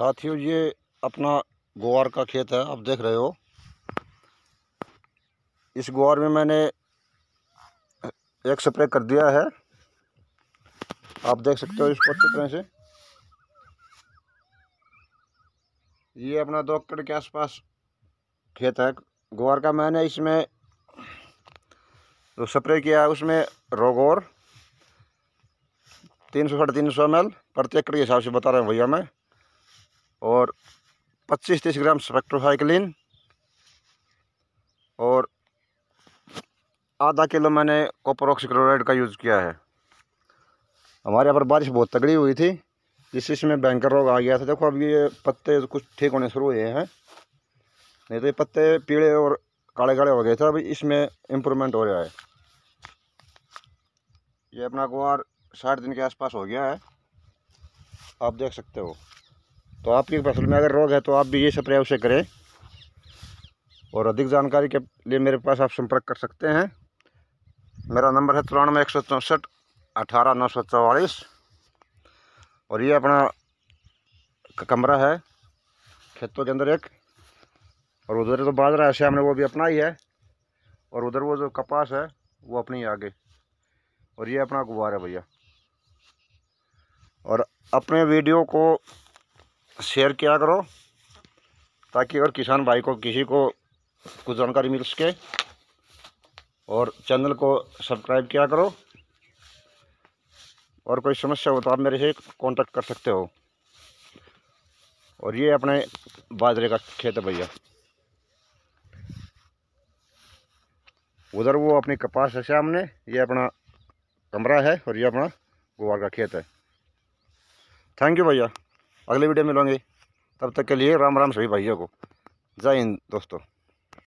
साथियों ये अपना गुआर का खेत है आप देख रहे हो इस गुआर में मैंने एक स्प्रे कर दिया है आप देख सकते हो इसको अच्छी तरह से ये अपना दो एकड़ के आसपास खेत है गुआर का मैंने इसमें जो स्प्रे किया है उसमें रोगोर तीन सौ साढ़े तीन सौ एम एल प्रति एकड़ के हिसाब से बता रहा हूँ भैया मैं और पच्चीस तीस ग्राम स्पेक्ट्रोसाइक्लिन और आधा किलो मैंने कॉपर ऑक्सीक्लोराइड का यूज़ किया है हमारे यहाँ पर बारिश बहुत तगड़ी हुई थी जिस इसमें भयंकर रोग आ गया था देखो अब ये पत्ते कुछ ठीक होने शुरू हुए हैं नहीं तो ये पत्ते पीले और काले काले हो गए थे अब इसमें इम्प्रूवमेंट हो रहा है ये अपना कुमार साठ दिन के आसपास हो गया है आप देख सकते हो तो आपकी फसल में अगर रोग है तो आप भी ये स्प्रे उसे करें और अधिक जानकारी के लिए मेरे पास आप संपर्क कर सकते हैं मेरा नंबर है तिरानवे एक सौ चौंसठ अठारह नौ सौ चौवालीस और ये अपना कमरा है खेतों के अंदर एक और उधर तो बाजरा है हमने वो भी अपना ही है और उधर वो जो कपास है वो अपनी आगे और ये अपना गुबार है भैया और अपने वीडियो को शेयर किया करो ताकि और किसान भाई को किसी को कुछ जानकारी मिल सके और चैनल को सब्सक्राइब किया करो और कोई समस्या हो तो आप मेरे से कांटेक्ट कर सकते हो और ये अपने बाजरे का खेत है भैया उधर वो अपनी कपास है सामने ये अपना कमरा है और ये अपना गुआर का खेत है थैंक यू भैया अगले वीडियो में तब तक के लिए राम राम सभी भाइयों को जय हिंद दोस्तों